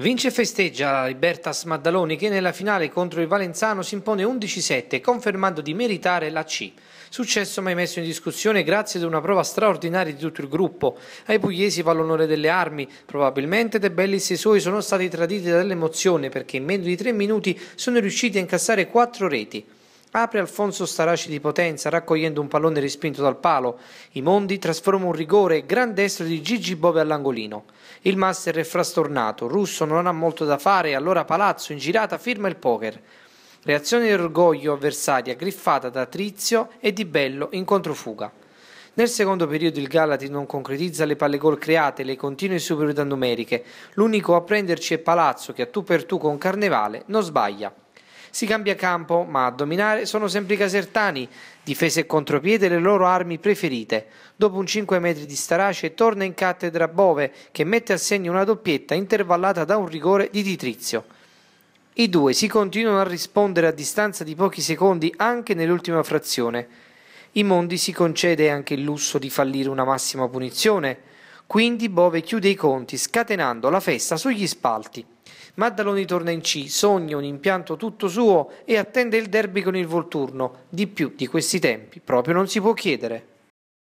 Vince e festeggia la Libertas Maddaloni che nella finale contro il Valenzano si impone 11-7 confermando di meritare la C. Successo mai messo in discussione grazie ad una prova straordinaria di tutto il gruppo. Ai pugliesi va l'onore delle armi, probabilmente De Bellis e i suoi sono stati traditi dall'emozione perché in meno di tre minuti sono riusciti a incassare quattro reti. Apre Alfonso Staraci di potenza raccogliendo un pallone respinto dal palo. I Mondi trasforma un rigore gran destro di Gigi Bove all'angolino. Il master è frastornato, Russo non ha molto da fare, allora Palazzo in girata firma il poker. Reazione di orgoglio avversaria griffata da Trizio e Di Bello in controfuga. Nel secondo periodo il Galati non concretizza le palle gol create, le continue superiorità numeriche. L'unico a prenderci è Palazzo che a tu per tu con Carnevale non sbaglia. Si cambia campo, ma a dominare sono sempre i casertani, difese e contropiede le loro armi preferite. Dopo un 5 metri di Starace torna in cattedra Bove che mette a segno una doppietta intervallata da un rigore di Titrizio. I due si continuano a rispondere a distanza di pochi secondi anche nell'ultima frazione. I Mondi si concede anche il lusso di fallire una massima punizione, quindi Bove chiude i conti scatenando la festa sugli spalti. Maddaloni torna in C, sogna un impianto tutto suo e attende il derby con il Volturno. Di più di questi tempi proprio non si può chiedere.